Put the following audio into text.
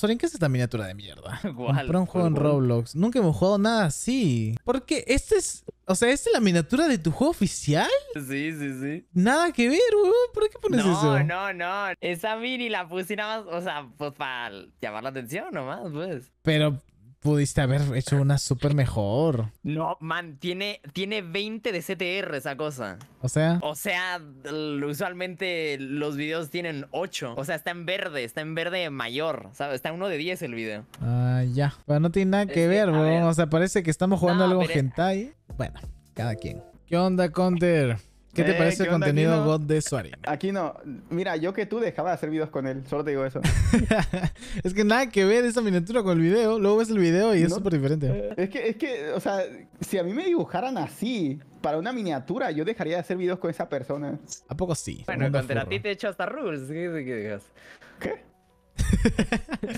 Sorin, ¿qué es esta miniatura de mierda? Compró un juego en Roblox. Nunca hemos jugado nada así. ¿Por qué este es. O sea, ¿esta es la miniatura de tu juego oficial? Sí, sí, sí. Nada que ver, weón. ¿Por qué pones eso? No, no, no. Esa mini la puse nada más. O sea, pues para llamar la atención nomás, pues. Pero pudiste haber hecho una súper mejor. No, man, tiene, 20 de CTR esa cosa. O sea. O sea, usualmente los videos tienen 8. O sea, está en verde, está en verde mayor. ¿sabes? Está uno de 10 el video. Ah, ya. Pero no tiene nada que ver, O sea, parece que estamos jugando algo hentai. Bueno, cada quien. ¿Qué onda, Counter? ¿Qué te eh, parece el contenido God de Suari? Aquí no. Mira, yo que tú dejaba de hacer videos con él. Solo te digo eso. es que nada que ver esa miniatura con el video. Luego ves el video y es súper diferente. Eh, es que, es que, o sea, si a mí me dibujaran así para una miniatura, yo dejaría de hacer videos con esa persona. ¿A poco sí? Bueno, a ti te he hecho hasta rules. ¿Qué? ¿Qué?